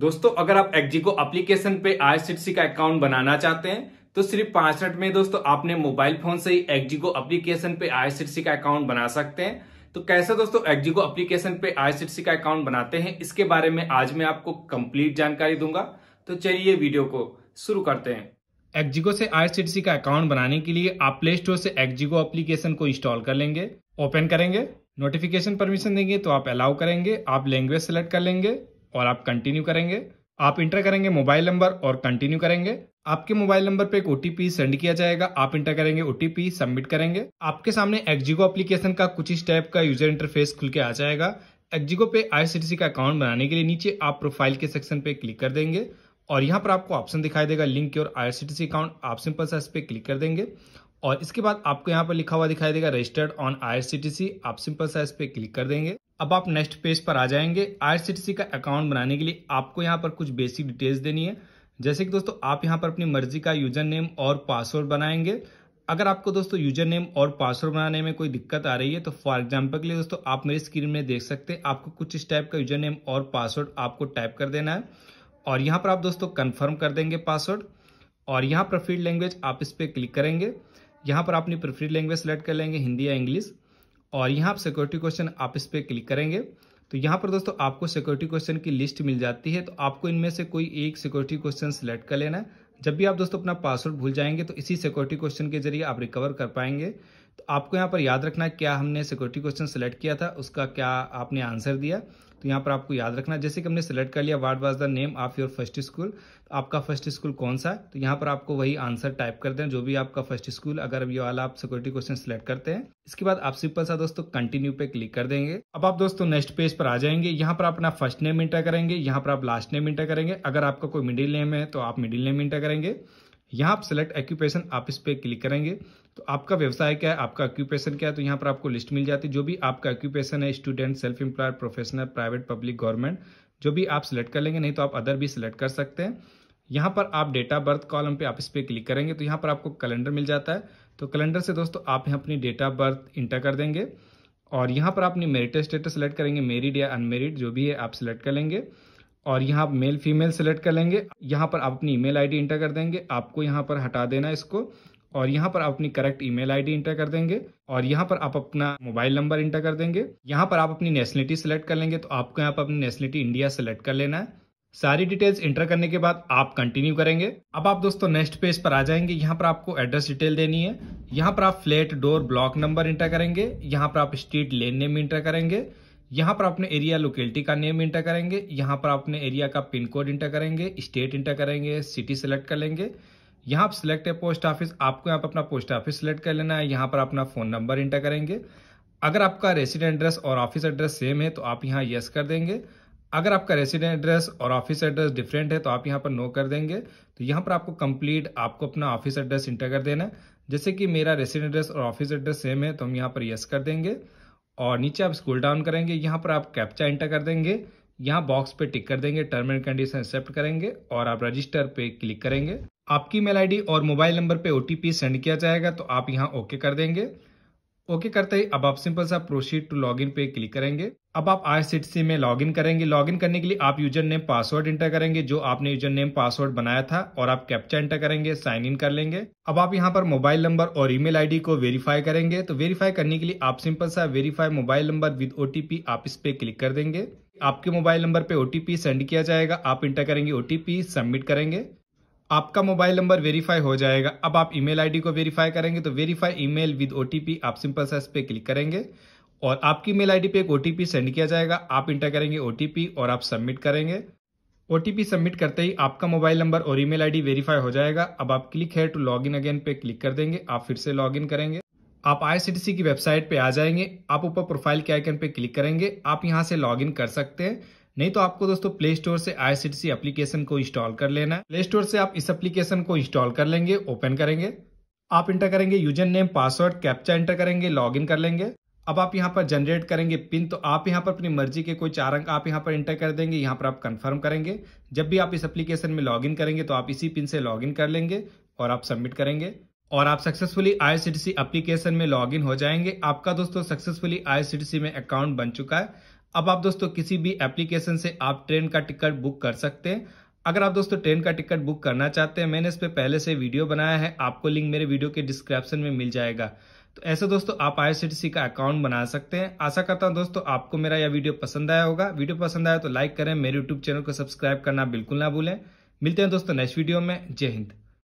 दोस्तों अगर आप एग्जिको एप्लीकेशन पे आई का अकाउंट बनाना चाहते हैं तो सिर्फ पांच मिनट में दोस्तों आपने मोबाइल फोन से ही एग्जिको एप्लीकेशन पे आई का अकाउंट बना सकते हैं तो कैसे दोस्तों एग्जिको एप्लीकेशन पे आई का अकाउंट बनाते हैं इसके बारे में आज मैं आपको कंप्लीट जानकारी दूंगा तो चलिए वीडियो को शुरू करते हैं एक्जीगो से आई का अकाउंट बनाने के लिए आप प्ले स्टोर से एक्जीगो एप्लीकेशन को इंस्टॉल कर लेंगे ओपन करेंगे नोटिफिकेशन परमिशन देंगे तो आप अलाउ करेंगे आप लैंग्वेज सेलेक्ट कर लेंगे और आप कंटिन्यू करेंगे आप इंटर करेंगे मोबाइल नंबर और कंटिन्यू करेंगे आपके मोबाइल नंबर पे एक ओटीपी सेंड किया जाएगा आप इंटर करेंगे ओटीपी सबमिट करेंगे आपके सामने एक्जिगो एप्लीकेशन का कुछ इस टाइप का यूजर इंटरफेस खुल के आ जाएगा एक्जिगो पे आई का अकाउंट बनाने के लिए नीचे आप प्रोफाइल के सेक्शन पे क्लिक कर देंगे और यहाँ पर आपको ऑप्शन दिखाई देगा लिंक की और आई अकाउंट आप सिंपल सा इस पर क्लिक कर देंगे और इसके बाद आपको यहाँ पर लिखा हुआ दिखाई देगा रजिस्टर्ड ऑन आई आप सिंपल सा इस पर क्लिक कर देंगे अब आप नेक्स्ट पेज पर आ जाएंगे आई का अकाउंट बनाने के लिए आपको यहाँ पर कुछ बेसिक डिटेल्स देनी है जैसे कि दोस्तों आप यहाँ पर अपनी मर्जी का यूजर नेम और पासवर्ड बनाएंगे अगर आपको दोस्तों यूजर नेम और पासवर्ड बनाने में कोई दिक्कत आ रही है तो फॉर एग्जाम्पल के लिए दोस्तों आप मेरी स्क्रीन में देख सकते हैं आपको कुछ इस टाइप का यूजर नेम और पासवर्ड आपको टाइप कर देना है और यहाँ पर आप दोस्तों कन्फर्म कर देंगे पासवर्ड और यहाँ पर फील्ड लैंग्वेज आप इस पर क्लिक करेंगे यहाँ पर आप अपनी प्रफीड लैंग्वेज सेलेक्ट कर लेंगे हिंदी या इंग्लिश और यहाँ आप सिक्योरिटी क्वेश्चन आप इस पर क्लिक करेंगे तो यहाँ पर दोस्तों आपको सिक्योरिटी क्वेश्चन की लिस्ट मिल जाती है तो आपको इनमें से कोई एक सिक्योरिटी क्वेश्चन सेलेक्ट कर लेना है जब भी आप दोस्तों अपना पासवर्ड भूल जाएंगे तो इसी सिक्योरिटी क्वेश्चन के जरिए आप रिकवर कर पाएंगे आपको यहाँ पर याद रखना है क्या हमने सिक्योरिटी क्वेश्चन सेलेक्ट किया था उसका क्या आपने आंसर दिया तो यहाँ पर आपको याद रखना जैसे कि हमने सेलेक्ट कर लिया what was the name of your first school आपका फर्स्ट स्कूल कौन सा है तो यहाँ पर आपको वही आंसर टाइप कर दें जो भी आपका फर्स्ट स्कूल अगर अभी वाला आप सिक्योरिटी क्वेश्चन सेलेक्ट करते हैं इसके बाद आप सिंपल सा दोस्तों कंटिन्यू पे क्लिक कर देंगे अब आप दोस्तों नेक्स्ट पेज पर आ जाएंगे यहाँ पर अपना फर्स्ट नेम इंटर करेंगे यहाँ पर आप लास्ट नेम इंटर करेंगे अगर आपका कोई मिडिल नेम है तो आप मिडिल नेम इंटर करेंगे यहाँ आप सेलेक्ट एक्यूपेशन आप इस पर क्लिक करेंगे तो आपका व्यवसाय क्या है आपका ऑक्यूपेशन क्या है तो यहाँ पर आपको लिस्ट मिल जाती है जो भी आपका ऑक्यूपेशन है student self employed professional private public government जो भी आप सिलेक्ट कर लेंगे नहीं तो आप अदर भी सिलेक्ट कर सकते हैं यहाँ पर आप डेट ऑफ बर्थ कॉलम पे आप इस पर क्लिक करेंगे तो यहाँ पर आपको कैलेंडर मिल जाता है तो कैलेंडर से दोस्तों आप यहाँ अपनी डेट ऑफ बर्थ इंटर कर देंगे और यहाँ पर आप अपनी मेरिटल स्टेटस सेलेक्ट करेंगे मेरिड या अनमेरिड जो भी है आप सिलेक्ट कर लेंगे और यहाँ आप मेल फीमेल सेलेक्ट कर लेंगे यहाँ पर आप अपनी ईमेल आईडी इंटर कर देंगे आपको यहाँ पर हटा देना इसको और यहाँ पर आप अपनी करेक्ट ईमेल आईडी इंटर कर देंगे और यहाँ पर आप अपना मोबाइल नंबर इंटर कर देंगे यहाँ पर आप अपनी नेशनलिटी सेलेक्ट कर लेंगे तो आपको यहाँ पर अपनी नेशनलिटी इंडिया सेलेक्ट कर लेना है सारी डिटेल्स इंटर करने के बाद आप कंटिन्यू करेंगे अब आप दोस्तों नेक्स्ट पेज पर आ जाएंगे यहाँ पर आपको एड्रेस डिटेल देनी है यहाँ पर आप flat door block number enter करेंगे यहाँ पर आप स्ट्रीट लेन नेम इंटर करेंगे यहाँ पर अपने एरिया लोकेलिटी का नेम इंटर करेंगे यहाँ पर अपने एरिया का पिन कोड इंटर करेंगे स्टेट इंटर करेंगे सिटी सेलेक्ट कर लेंगे यहाँ आप सिलेक्ट है पोस्ट ऑफिस आपको यहाँ पर अपना पोस्ट ऑफिस सिलेक्ट कर लेना है यहाँ पर अपना फ़ोन नंबर इंटर करेंगे अगर आपका रेसिडेंट एड्रेस और ऑफिस एड्रेस सेम है तो आप यहाँ येस कर देंगे अगर आपका रेसिडेंट एड्रेस और ऑफिस एड्रेस डिफरेंट है तो आप यहाँ पर नो कर देंगे तो यहाँ पर आपको कंप्लीट आपको अपना ऑफिस एड्रेस इंटर कर देना है जैसे कि मेरा रेसिडेंट एड्रेस और ऑफिस एड्रेस सेम है तो हम यहाँ पर यस कर देंगे और नीचे आप स्कूल डाउन करेंगे यहाँ पर आप कैप्चा इंटर कर देंगे यहाँ बॉक्स पे टिक कर देंगे टर्म एंड कंडीशन एक्सेप्ट करेंगे और आप रजिस्टर पे क्लिक करेंगे आपकी मेल आईडी और मोबाइल नंबर पे ओटीपी सेंड किया जाएगा तो आप यहाँ ओके कर देंगे ओके करते ही अब आप सिंपल सा प्रोसीड टू लॉगिन पे क्लिक करेंगे अब आप सी में लॉगिन करेंगे लॉगिन करने के लिए आप यूजर नेम पासवर्ड इंटर करेंगे जो आपने यूजर नेम पासवर्ड बनाया था और आप कैप्चा इंटर करेंगे साइन इन कर लेंगे अब आप यहाँ पर मोबाइल नंबर और ईमेल आईडी को वेरीफाई करेंगे तो वेरीफाई करने के लिए आप सिंपल सा verify mobile number with OTP आप इस पे क्लिक कर देंगे आपके मोबाइल नंबर पे ओ सेंड किया जाएगा आप इंटर करेंगे ओ सबमिट करेंगे आपका मोबाइल नंबर वेरीफाई हो जाएगा अब आप ईमेल आईडी को वेरीफाई करेंगे तो वेरीफाई ईमेल विद ओटीपी आप सिंपल सेस पे क्लिक करेंगे और आपकी मेल आईडी पे एक ओटीपी सेंड किया जाएगा आप इंटर करेंगे ओटीपी और आप सबमिट करेंगे ओटीपी सबमिट करते ही आपका मोबाइल नंबर और ईमेल आईडी वेरीफाई हो जाएगा अब आप click here to log in again पे क्लिक कर देंगे आप फिर से लॉग इन करेंगे आप आई की वेबसाइट पे आ जाएंगे आप ऊपर प्रोफाइल के आइकन पे क्लिक करेंगे आप यहाँ से लॉगिन कर सकते हैं नहीं तो आपको दोस्तों प्ले स्टोर से आई एप्लीकेशन को इंस्टॉल कर लेना है प्ले स्टोर से आप इस एप्लीकेशन को इंस्टॉल कर लेंगे ओपन करेंगे आप इंटर करेंगे user name password captcha enter करेंगे लॉगिन कर लेंगे अब आप यहाँ पर जनरेट करेंगे पिन तो आप यहाँ पर अपनी मर्जी के कोई चार अंक आप यहाँ पर इंटर कर देंगे यहाँ पर आप कंफर्म करेंगे जब भी आप इस एप्लीकेशन में लॉगिन करेंगे तो आप इसी पिन से लॉगिन कर लेंगे और आप सबमिट करेंगे और आप सक्सेसफुली आईआरसीटीसी एप्लीकेशन में लॉगिन हो जाएंगे आपका दोस्तों सक्सेसफुली आईआरसीटीसी में अकाउंट बन चुका है अब आप दोस्तों किसी भी एप्लीकेशन से आप ट्रेन का टिकट बुक कर सकते हैं अगर आप दोस्तों ट्रेन का टिकट बुक करना चाहते हैं मैंने इस पर पहले से वीडियो बनाया है आपको लिंक मेरे वीडियो के डिस्क्रिप्शन में मिल जाएगा तो ऐसे दोस्तों आप आई का अकाउंट बना सकते हैं आशा करता हूं दोस्तों आपको मेरा यह वीडियो पसंद आया होगा वीडियो पसंद आया तो लाइक करें मेरे यूट्यूब चैनल को सब्सक्राइब करना बिल्कुल ना भूलें मिलते हैं दोस्तों नेक्स्ट वीडियो में जय हिंद